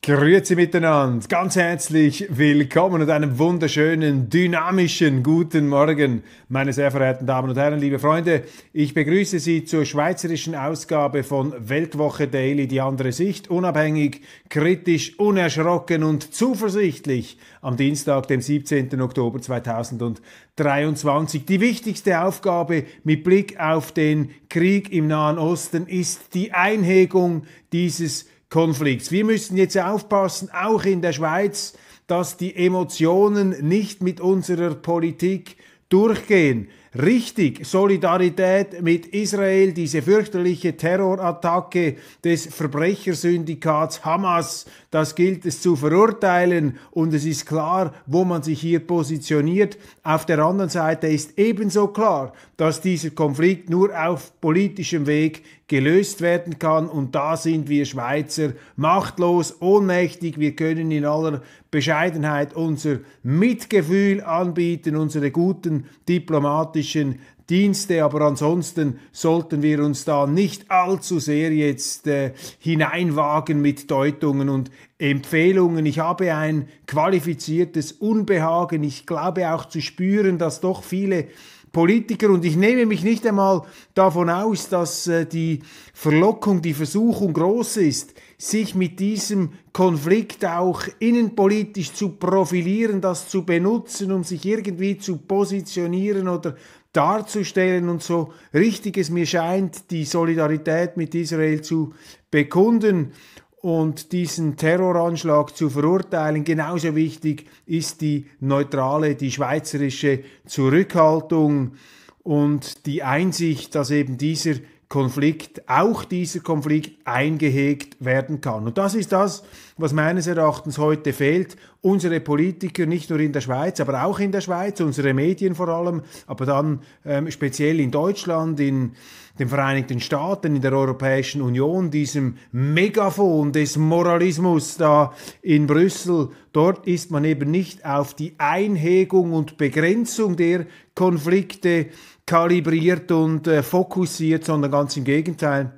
Grüezi miteinander, ganz herzlich willkommen und einen wunderschönen, dynamischen guten Morgen, meine sehr verehrten Damen und Herren, liebe Freunde. Ich begrüße Sie zur schweizerischen Ausgabe von Weltwoche Daily, die andere Sicht, unabhängig, kritisch, unerschrocken und zuversichtlich am Dienstag, dem 17. Oktober 2023. Die wichtigste Aufgabe mit Blick auf den Krieg im Nahen Osten ist die Einhegung dieses Konflikts. Wir müssen jetzt aufpassen, auch in der Schweiz, dass die Emotionen nicht mit unserer Politik durchgehen. Richtig, Solidarität mit Israel, diese fürchterliche Terrorattacke des Verbrechersyndikats Hamas, das gilt es zu verurteilen und es ist klar, wo man sich hier positioniert. Auf der anderen Seite ist ebenso klar, dass dieser Konflikt nur auf politischem Weg gelöst werden kann. Und da sind wir Schweizer machtlos, ohnmächtig. Wir können in aller Bescheidenheit unser Mitgefühl anbieten, unsere guten diplomatischen Dienste, aber ansonsten sollten wir uns da nicht allzu sehr jetzt äh, hineinwagen mit Deutungen und Empfehlungen. Ich habe ein qualifiziertes Unbehagen. Ich glaube auch zu spüren, dass doch viele Politiker und ich nehme mich nicht einmal davon aus, dass äh, die Verlockung, die Versuchung groß ist, sich mit diesem Konflikt auch innenpolitisch zu profilieren, das zu benutzen, um sich irgendwie zu positionieren oder darzustellen und so richtig es mir scheint, die Solidarität mit Israel zu bekunden und diesen Terroranschlag zu verurteilen. Genauso wichtig ist die neutrale, die schweizerische Zurückhaltung und die Einsicht, dass eben dieser Konflikt, auch dieser Konflikt eingehegt werden kann. Und das ist das, was meines Erachtens heute fehlt. Unsere Politiker, nicht nur in der Schweiz, aber auch in der Schweiz, unsere Medien vor allem, aber dann ähm, speziell in Deutschland, in den Vereinigten Staaten, in der Europäischen Union, diesem Megafon des Moralismus da in Brüssel. Dort ist man eben nicht auf die Einhegung und Begrenzung der Konflikte kalibriert und äh, fokussiert, sondern ganz im Gegenteil.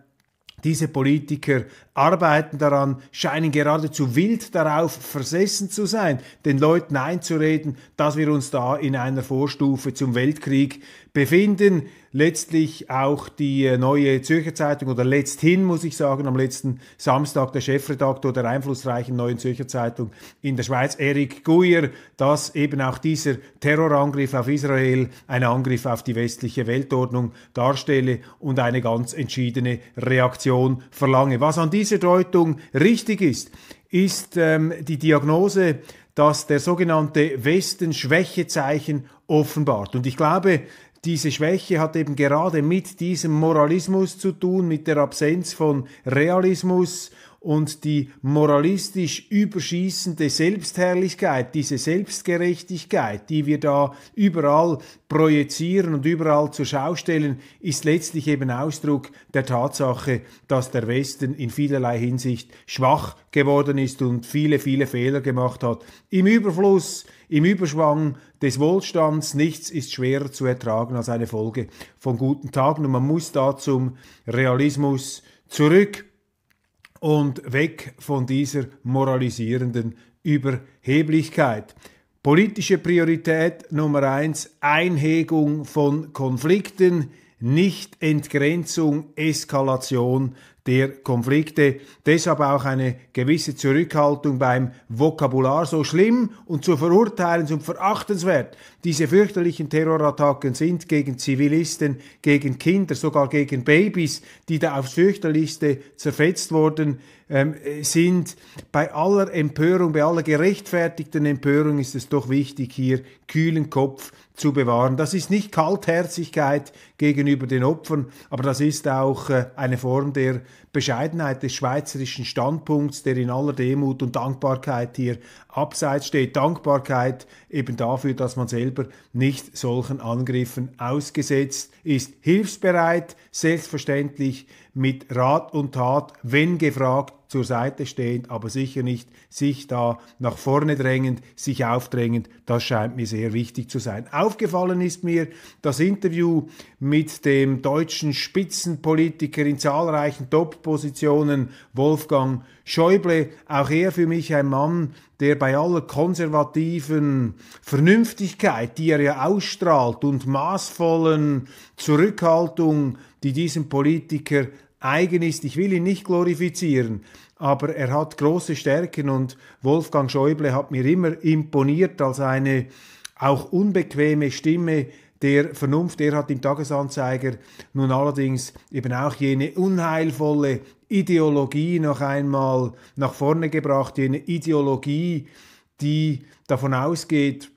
Diese Politiker arbeiten daran, scheinen geradezu wild darauf versessen zu sein, den Leuten einzureden, dass wir uns da in einer Vorstufe zum Weltkrieg befinden letztlich auch die neue Zürcher Zeitung oder letzthin, muss ich sagen, am letzten Samstag der Chefredaktor der einflussreichen neuen Zürcher Zeitung in der Schweiz, Eric Guyer, dass eben auch dieser Terrorangriff auf Israel ein Angriff auf die westliche Weltordnung darstelle und eine ganz entschiedene Reaktion verlange. Was an dieser Deutung richtig ist, ist ähm, die Diagnose, dass der sogenannte Westen Schwächezeichen offenbart. Und ich glaube, diese Schwäche hat eben gerade mit diesem Moralismus zu tun, mit der Absenz von Realismus und die moralistisch überschießende Selbstherrlichkeit, diese Selbstgerechtigkeit, die wir da überall projizieren und überall zur Schau stellen, ist letztlich eben Ausdruck der Tatsache, dass der Westen in vielerlei Hinsicht schwach geworden ist und viele, viele Fehler gemacht hat. Im Überfluss, im Überschwang des Wohlstands, nichts ist schwerer zu ertragen als eine Folge von guten Tagen und man muss da zum Realismus zurück und weg von dieser moralisierenden Überheblichkeit. Politische Priorität Nummer eins, Einhegung von Konflikten nicht-Entgrenzung, Eskalation der Konflikte. Deshalb auch eine gewisse Zurückhaltung beim Vokabular. So schlimm und zu verurteilen und verachtenswert diese fürchterlichen Terrorattacken sind gegen Zivilisten, gegen Kinder, sogar gegen Babys, die da aufs fürchterlichste zerfetzt worden ähm, sind. Bei aller Empörung, bei aller gerechtfertigten Empörung ist es doch wichtig, hier kühlen Kopf zu bewahren. Das ist nicht Kaltherzigkeit gegenüber den Opfern, aber das ist auch äh, eine Form der Bescheidenheit des schweizerischen Standpunkts, der in aller Demut und Dankbarkeit hier abseits steht. Dankbarkeit eben dafür, dass man selber nicht solchen Angriffen ausgesetzt ist. Hilfsbereit, selbstverständlich mit Rat und Tat, wenn gefragt, zur Seite stehend, aber sicher nicht sich da nach vorne drängend, sich aufdrängend. Das scheint mir sehr wichtig zu sein. Aufgefallen ist mir das Interview mit dem deutschen Spitzenpolitiker in zahlreichen Top-Positionen, Wolfgang Schäuble. Auch er für mich ein Mann, der bei aller konservativen Vernünftigkeit, die er ja ausstrahlt, und maßvollen Zurückhaltung die diesem Politiker eigen ist. Ich will ihn nicht glorifizieren, aber er hat große Stärken und Wolfgang Schäuble hat mir immer imponiert als eine auch unbequeme Stimme der Vernunft. Er hat im Tagesanzeiger nun allerdings eben auch jene unheilvolle Ideologie noch einmal nach vorne gebracht, jene Ideologie, die davon ausgeht,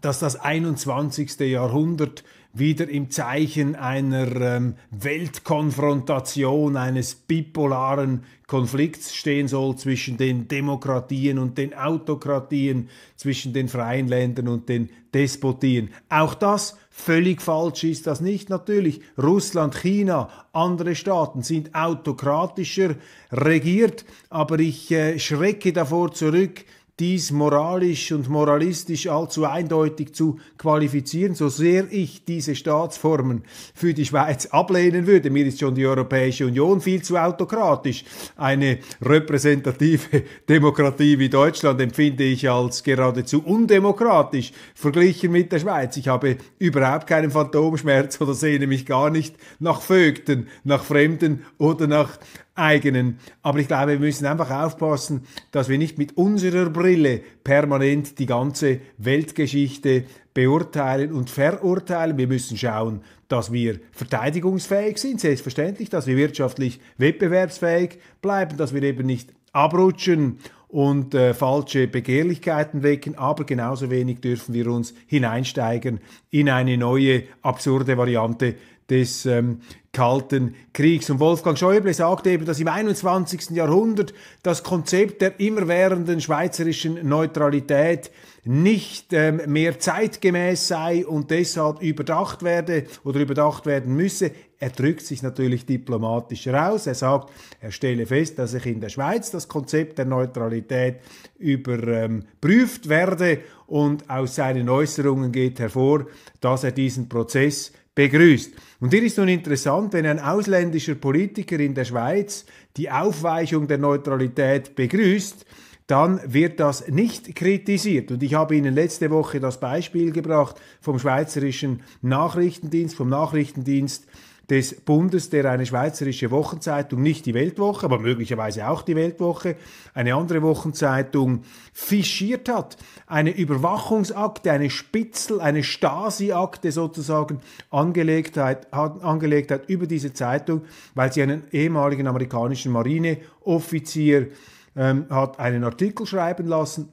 dass das 21. Jahrhundert wieder im Zeichen einer ähm, Weltkonfrontation, eines bipolaren Konflikts stehen soll zwischen den Demokratien und den Autokratien, zwischen den freien Ländern und den Despotien. Auch das völlig falsch ist das nicht. Natürlich, Russland, China, andere Staaten sind autokratischer regiert, aber ich äh, schrecke davor zurück, dies moralisch und moralistisch allzu eindeutig zu qualifizieren, so sehr ich diese Staatsformen für die Schweiz ablehnen würde. Mir ist schon die Europäische Union viel zu autokratisch. Eine repräsentative Demokratie wie Deutschland empfinde ich als geradezu undemokratisch verglichen mit der Schweiz. Ich habe überhaupt keinen Phantomschmerz oder sehne mich gar nicht nach Vögten, nach Fremden oder nach eigenen. Aber ich glaube, wir müssen einfach aufpassen, dass wir nicht mit unserer Brille permanent die ganze Weltgeschichte beurteilen und verurteilen. Wir müssen schauen, dass wir verteidigungsfähig sind, selbstverständlich, dass wir wirtschaftlich wettbewerbsfähig bleiben, dass wir eben nicht abrutschen und äh, falsche Begehrlichkeiten wecken, aber genauso wenig dürfen wir uns hineinsteigen in eine neue absurde Variante des ähm, Kalten Kriegs. Und Wolfgang Schäuble sagt eben, dass im 21. Jahrhundert das Konzept der immerwährenden schweizerischen Neutralität nicht ähm, mehr zeitgemäß sei und deshalb überdacht werde oder überdacht werden müsse. Er drückt sich natürlich diplomatisch heraus. Er sagt, er stelle fest, dass ich in der Schweiz das Konzept der Neutralität überprüft ähm, werde und aus seinen Äußerungen geht hervor, dass er diesen Prozess begrüßt. Und hier ist nun interessant, wenn ein ausländischer Politiker in der Schweiz die Aufweichung der Neutralität begrüßt, dann wird das nicht kritisiert. Und ich habe Ihnen letzte Woche das Beispiel gebracht vom Schweizerischen Nachrichtendienst, vom Nachrichtendienst des Bundes, der eine schweizerische Wochenzeitung, nicht die Weltwoche, aber möglicherweise auch die Weltwoche, eine andere Wochenzeitung fischiert hat. Eine Überwachungsakte, eine Spitzel, eine Stasi-Akte sozusagen angelegt hat, angelegt hat über diese Zeitung, weil sie einen ehemaligen amerikanischen Marineoffizier ähm, hat einen Artikel schreiben lassen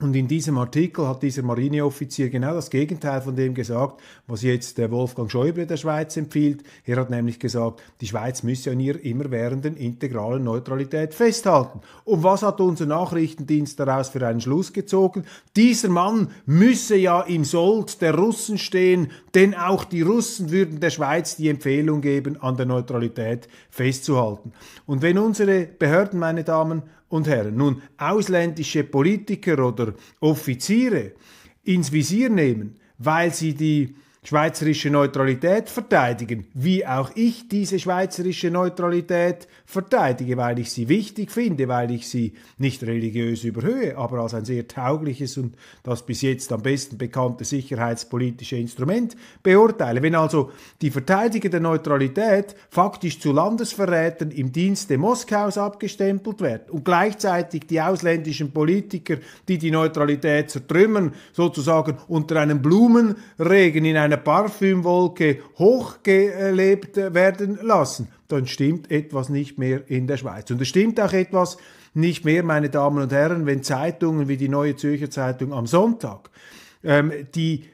und in diesem Artikel hat dieser Marineoffizier genau das Gegenteil von dem gesagt, was jetzt der äh, Wolfgang Schäuble der Schweiz empfiehlt. Er hat nämlich gesagt, die Schweiz müsse an ihrer immerwährenden integralen Neutralität festhalten. Und was hat unser Nachrichtendienst daraus für einen Schluss gezogen? Dieser Mann müsse ja im Sold der Russen stehen, denn auch die Russen würden der Schweiz die Empfehlung geben, an der Neutralität festzuhalten. Und wenn unsere Behörden, meine Damen und Herren, nun ausländische Politiker oder Offiziere ins Visier nehmen, weil sie die schweizerische Neutralität verteidigen, wie auch ich diese schweizerische Neutralität verteidige, weil ich sie wichtig finde, weil ich sie nicht religiös überhöhe, aber als ein sehr taugliches und das bis jetzt am besten bekannte sicherheitspolitische Instrument beurteile. Wenn also die Verteidiger der Neutralität faktisch zu Landesverrätern im Dienste Moskaus abgestempelt werden und gleichzeitig die ausländischen Politiker, die die Neutralität zertrümmern, sozusagen unter einem Blumenregen in einem einer Parfümwolke hochgelebt werden lassen, dann stimmt etwas nicht mehr in der Schweiz. Und es stimmt auch etwas nicht mehr, meine Damen und Herren, wenn Zeitungen wie die Neue Zürcher Zeitung am Sonntag ähm, die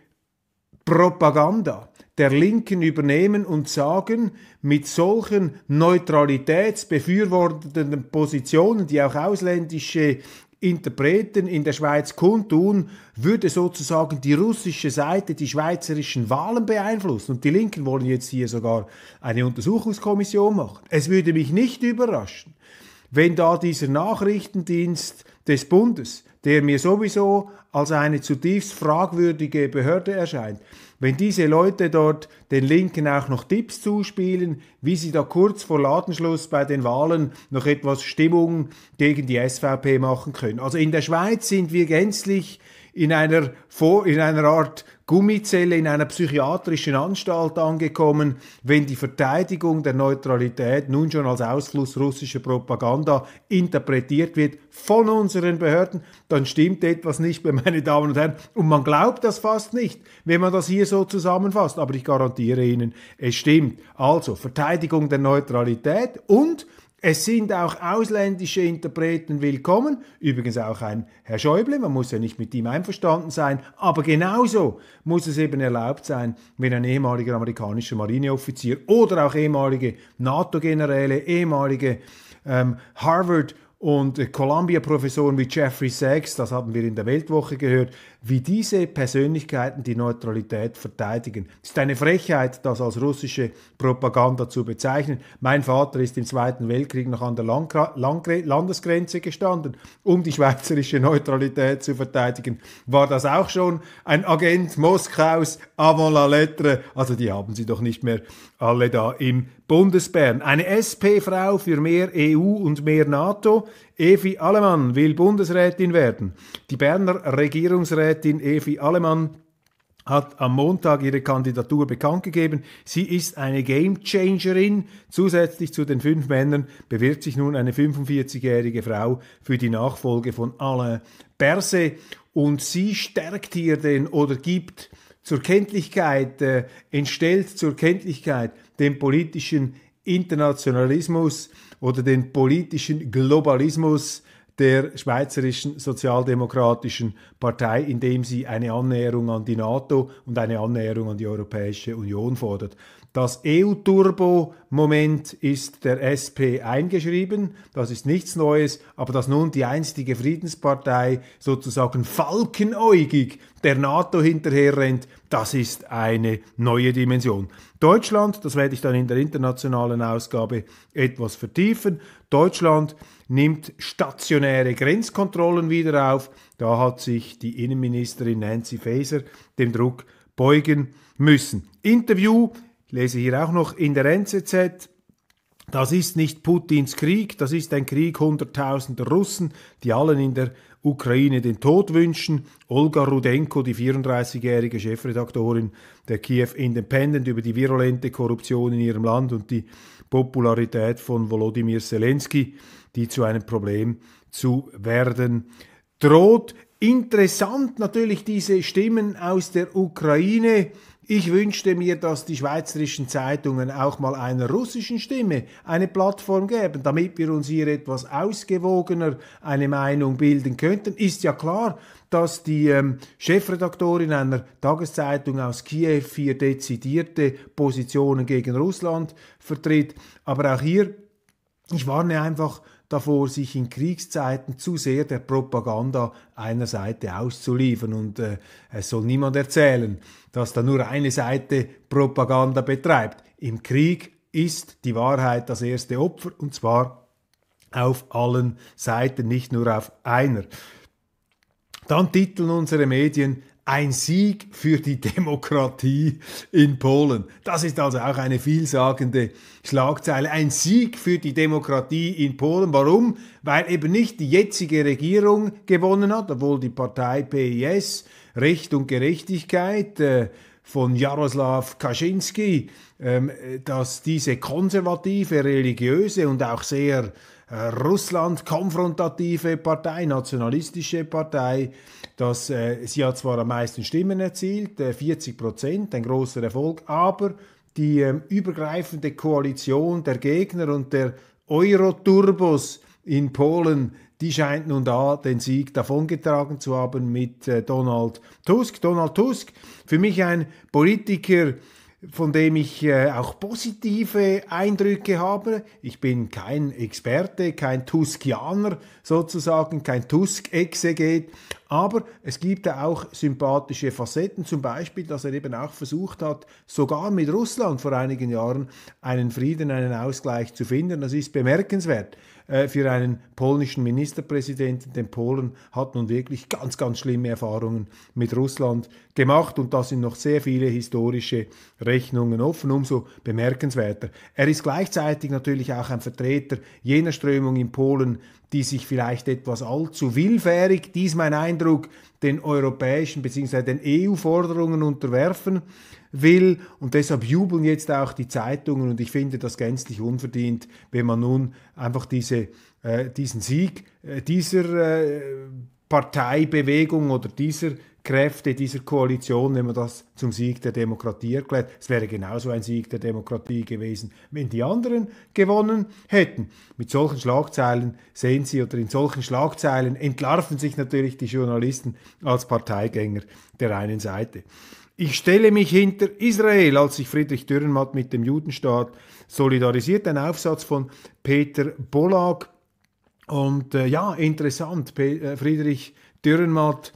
Propaganda der Linken übernehmen und sagen, mit solchen neutralitätsbefürwortenden Positionen, die auch ausländische Interpreten in der Schweiz kundtun, würde sozusagen die russische Seite die schweizerischen Wahlen beeinflussen. Und die Linken wollen jetzt hier sogar eine Untersuchungskommission machen. Es würde mich nicht überraschen, wenn da dieser Nachrichtendienst des Bundes, der mir sowieso als eine zutiefst fragwürdige Behörde erscheint, wenn diese Leute dort den Linken auch noch Tipps zuspielen, wie sie da kurz vor Ladenschluss bei den Wahlen noch etwas Stimmung gegen die SVP machen können. Also in der Schweiz sind wir gänzlich in einer, in einer Art Gummizelle, in einer psychiatrischen Anstalt angekommen, wenn die Verteidigung der Neutralität nun schon als Ausfluss russischer Propaganda interpretiert wird von unseren Behörden, dann stimmt etwas nicht, meine Damen und Herren. Und man glaubt das fast nicht, wenn man das hier so zusammenfasst. Aber ich garantiere Ihnen, es stimmt. Also Verteidigung der Neutralität und es sind auch ausländische Interpreten willkommen, übrigens auch ein Herr Schäuble, man muss ja nicht mit ihm einverstanden sein, aber genauso muss es eben erlaubt sein, wenn ein ehemaliger amerikanischer Marineoffizier oder auch ehemalige NATO-Generäle, ehemalige ähm, Harvard- und Columbia-Professoren wie Jeffrey Sachs, das haben wir in der Weltwoche gehört, wie diese Persönlichkeiten die Neutralität verteidigen. Es ist eine Frechheit, das als russische Propaganda zu bezeichnen. Mein Vater ist im Zweiten Weltkrieg noch an der Landesgrenze gestanden, um die schweizerische Neutralität zu verteidigen. War das auch schon ein Agent Moskaus avant la lettre? Also die haben sie doch nicht mehr alle da im Bundesbären. Eine SP-Frau für mehr EU und mehr NATO Evi Allemann will Bundesrätin werden. Die Berner Regierungsrätin Evi Allemann hat am Montag ihre Kandidatur bekannt gegeben. Sie ist eine Gamechangerin. Zusätzlich zu den fünf Männern bewirbt sich nun eine 45-jährige Frau für die Nachfolge von Alain Berse. Und sie stärkt hier den oder gibt zur Kenntlichkeit, äh, entstellt zur Kenntlichkeit den politischen Internationalismus oder den politischen Globalismus der Schweizerischen Sozialdemokratischen Partei, indem sie eine Annäherung an die NATO und eine Annäherung an die Europäische Union fordert. Das EU-Turbo-Moment ist der SP eingeschrieben. Das ist nichts Neues, aber dass nun die einstige Friedenspartei sozusagen falkenäugig der NATO hinterherrennt, das ist eine neue Dimension. Deutschland, das werde ich dann in der internationalen Ausgabe etwas vertiefen, Deutschland nimmt stationäre Grenzkontrollen wieder auf. Da hat sich die Innenministerin Nancy Faeser dem Druck beugen müssen. Interview ich lese hier auch noch in der NZZ, das ist nicht Putins Krieg, das ist ein Krieg hunderttausender Russen, die allen in der Ukraine den Tod wünschen. Olga Rudenko, die 34-jährige Chefredaktorin der Kiew Independent, über die virulente Korruption in ihrem Land und die Popularität von Volodymyr Zelensky, die zu einem Problem zu werden droht. Interessant natürlich diese Stimmen aus der Ukraine, ich wünschte mir, dass die schweizerischen Zeitungen auch mal einer russischen Stimme eine Plattform geben, damit wir uns hier etwas ausgewogener eine Meinung bilden könnten. Ist ja klar, dass die ähm, Chefredaktorin einer Tageszeitung aus Kiew hier dezidierte Positionen gegen Russland vertritt. Aber auch hier, ich warne einfach davor, sich in Kriegszeiten zu sehr der Propaganda einer Seite auszuliefern. Und äh, es soll niemand erzählen, dass da nur eine Seite Propaganda betreibt. Im Krieg ist die Wahrheit das erste Opfer, und zwar auf allen Seiten, nicht nur auf einer. Dann titeln unsere Medien ein Sieg für die Demokratie in Polen. Das ist also auch eine vielsagende Schlagzeile. Ein Sieg für die Demokratie in Polen. Warum? Weil eben nicht die jetzige Regierung gewonnen hat, obwohl die Partei PIS Recht und Gerechtigkeit äh, von Jaroslaw Kaczynski, ähm, dass diese konservative, religiöse und auch sehr äh, Russland konfrontative Partei, nationalistische Partei, dass äh, sie hat zwar am meisten Stimmen erzielt, äh, 40 Prozent, ein großer Erfolg, aber die äh, übergreifende Koalition der Gegner und der Euro-Turbos in Polen, die scheint nun da den Sieg davongetragen zu haben mit äh, Donald Tusk. Donald Tusk, für mich ein Politiker, von dem ich äh, auch positive Eindrücke habe. Ich bin kein Experte, kein Tuskianer sozusagen, kein Tusk-Exeget, aber es gibt da auch sympathische Facetten, zum Beispiel, dass er eben auch versucht hat, sogar mit Russland vor einigen Jahren einen Frieden, einen Ausgleich zu finden. Das ist bemerkenswert. Äh, für einen polnischen Ministerpräsidenten. Denn Polen hat nun wirklich ganz, ganz schlimme Erfahrungen mit Russland gemacht und da sind noch sehr viele historische Rechnungen offen, umso bemerkenswerter. Er ist gleichzeitig natürlich auch ein Vertreter jener Strömung in Polen, die sich vielleicht etwas allzu willfährig, dies mein Eindruck, den europäischen bzw. den EU-Forderungen unterwerfen will. Und deshalb jubeln jetzt auch die Zeitungen und ich finde das gänzlich unverdient, wenn man nun einfach diese, äh, diesen Sieg äh, dieser äh, Parteibewegung oder dieser Kräfte dieser Koalition, wenn man das zum Sieg der Demokratie erklärt. Es wäre genauso ein Sieg der Demokratie gewesen, wenn die anderen gewonnen hätten. Mit solchen Schlagzeilen sehen Sie oder in solchen Schlagzeilen entlarven sich natürlich die Journalisten als Parteigänger der einen Seite. Ich stelle mich hinter Israel, als sich Friedrich Dürrenmatt mit dem Judenstaat solidarisiert. Ein Aufsatz von Peter Bollag und äh, ja, interessant, P äh, Friedrich Dürrenmatt,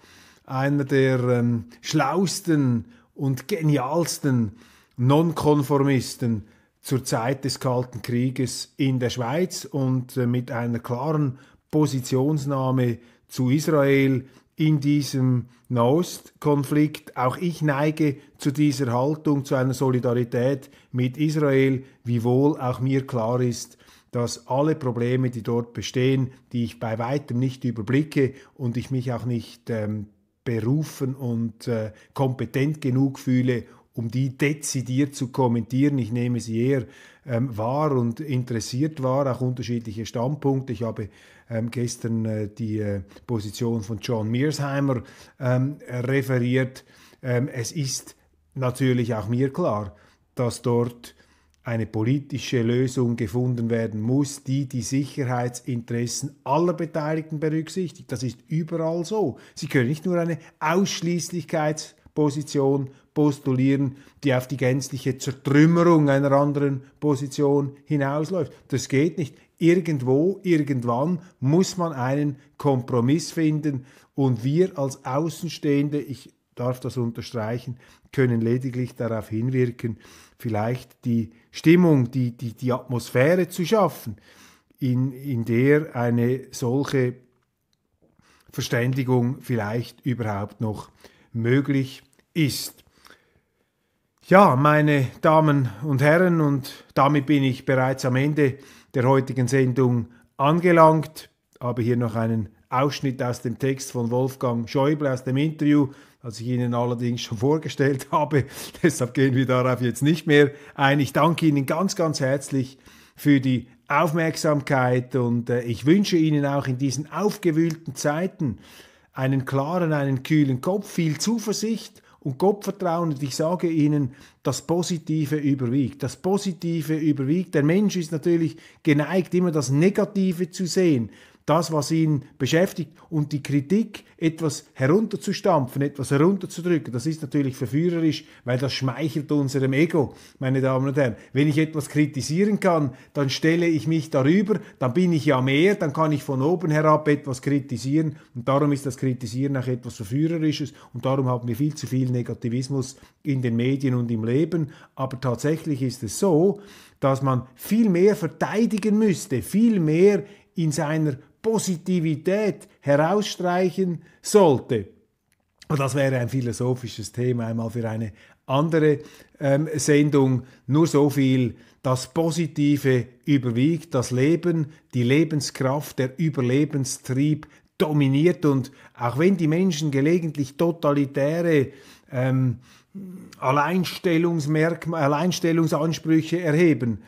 einer der ähm, schlausten und genialsten Nonkonformisten zur Zeit des Kalten Krieges in der Schweiz und äh, mit einer klaren Positionsnahme zu Israel in diesem Nahostkonflikt. Auch ich neige zu dieser Haltung, zu einer Solidarität mit Israel, wiewohl auch mir klar ist, dass alle Probleme, die dort bestehen, die ich bei weitem nicht überblicke und ich mich auch nicht ähm, berufen und äh, kompetent genug fühle, um die dezidiert zu kommentieren. Ich nehme sie eher ähm, wahr und interessiert wahr, auch unterschiedliche Standpunkte. Ich habe ähm, gestern äh, die äh, Position von John Mearsheimer ähm, referiert. Ähm, es ist natürlich auch mir klar, dass dort eine politische Lösung gefunden werden muss, die die Sicherheitsinteressen aller Beteiligten berücksichtigt. Das ist überall so. Sie können nicht nur eine Ausschließlichkeitsposition postulieren, die auf die gänzliche Zertrümmerung einer anderen Position hinausläuft. Das geht nicht. Irgendwo, irgendwann muss man einen Kompromiss finden und wir als Außenstehende, ich darf das unterstreichen, können lediglich darauf hinwirken, vielleicht die Stimmung, die, die, die Atmosphäre zu schaffen, in, in der eine solche Verständigung vielleicht überhaupt noch möglich ist. Ja, meine Damen und Herren, und damit bin ich bereits am Ende der heutigen Sendung angelangt. Habe hier noch einen Ausschnitt aus dem Text von Wolfgang Schäuble aus dem Interview als ich Ihnen allerdings schon vorgestellt habe. Deshalb gehen wir darauf jetzt nicht mehr ein. Ich danke Ihnen ganz, ganz herzlich für die Aufmerksamkeit und äh, ich wünsche Ihnen auch in diesen aufgewühlten Zeiten einen klaren, einen kühlen Kopf, viel Zuversicht und Gottvertrauen. Und ich sage Ihnen, das Positive überwiegt. Das Positive überwiegt. Der Mensch ist natürlich geneigt, immer das Negative zu sehen das, was ihn beschäftigt. Und die Kritik, etwas herunterzustampfen, etwas herunterzudrücken, das ist natürlich verführerisch, weil das schmeichelt unserem Ego, meine Damen und Herren. Wenn ich etwas kritisieren kann, dann stelle ich mich darüber, dann bin ich ja mehr, dann kann ich von oben herab etwas kritisieren. Und darum ist das Kritisieren auch etwas Verführerisches. Und darum haben wir viel zu viel Negativismus in den Medien und im Leben. Aber tatsächlich ist es so, dass man viel mehr verteidigen müsste, viel mehr in seiner Positivität herausstreichen sollte. Und das wäre ein philosophisches Thema einmal für eine andere ähm, Sendung. Nur so viel, das Positive überwiegt, das Leben, die Lebenskraft, der Überlebenstrieb dominiert. Und auch wenn die Menschen gelegentlich totalitäre ähm, Alleinstellungsmerkmale, Alleinstellungsansprüche erheben,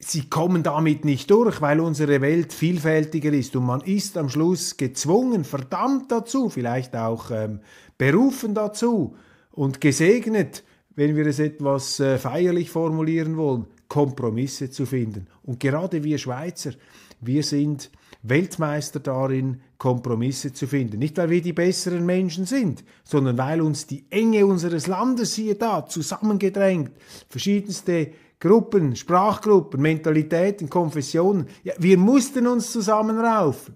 sie kommen damit nicht durch, weil unsere Welt vielfältiger ist und man ist am Schluss gezwungen, verdammt dazu, vielleicht auch ähm, berufen dazu und gesegnet, wenn wir es etwas äh, feierlich formulieren wollen, Kompromisse zu finden. Und gerade wir Schweizer, wir sind Weltmeister darin, Kompromisse zu finden. Nicht, weil wir die besseren Menschen sind, sondern weil uns die Enge unseres Landes hier da zusammengedrängt, verschiedenste Gruppen, Sprachgruppen, Mentalitäten, Konfessionen. Ja, wir mussten uns zusammenraufen.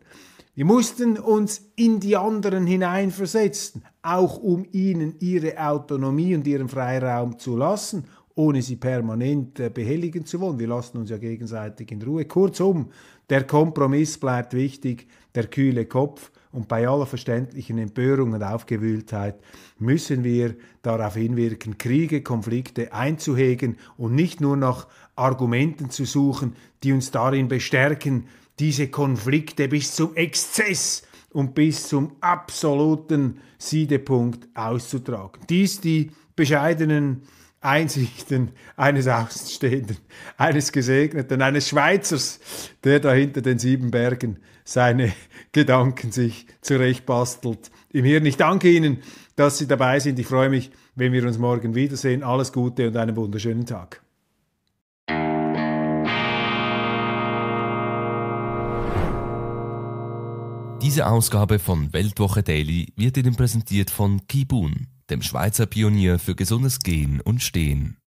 Wir mussten uns in die anderen hineinversetzen, auch um ihnen ihre Autonomie und ihren Freiraum zu lassen, ohne sie permanent äh, behelligen zu wollen. Wir lassen uns ja gegenseitig in Ruhe. Kurzum, der Kompromiss bleibt wichtig, der kühle Kopf und bei aller verständlichen Empörung und Aufgewühltheit müssen wir darauf hinwirken, Kriege, Konflikte einzuhegen und nicht nur nach Argumenten zu suchen, die uns darin bestärken, diese Konflikte bis zum Exzess und bis zum absoluten Siedepunkt auszutragen. Dies die bescheidenen Einsichten eines Außenstehenden, eines Gesegneten, eines Schweizers, der da hinter den sieben Bergen seine Gedanken sich zurechtbastelt. Im Hirn. Ich danke Ihnen, dass Sie dabei sind. Ich freue mich, wenn wir uns morgen wiedersehen. Alles Gute und einen wunderschönen Tag. Diese Ausgabe von Weltwoche Daily wird Ihnen präsentiert von Kibun dem Schweizer Pionier für gesundes Gehen und Stehen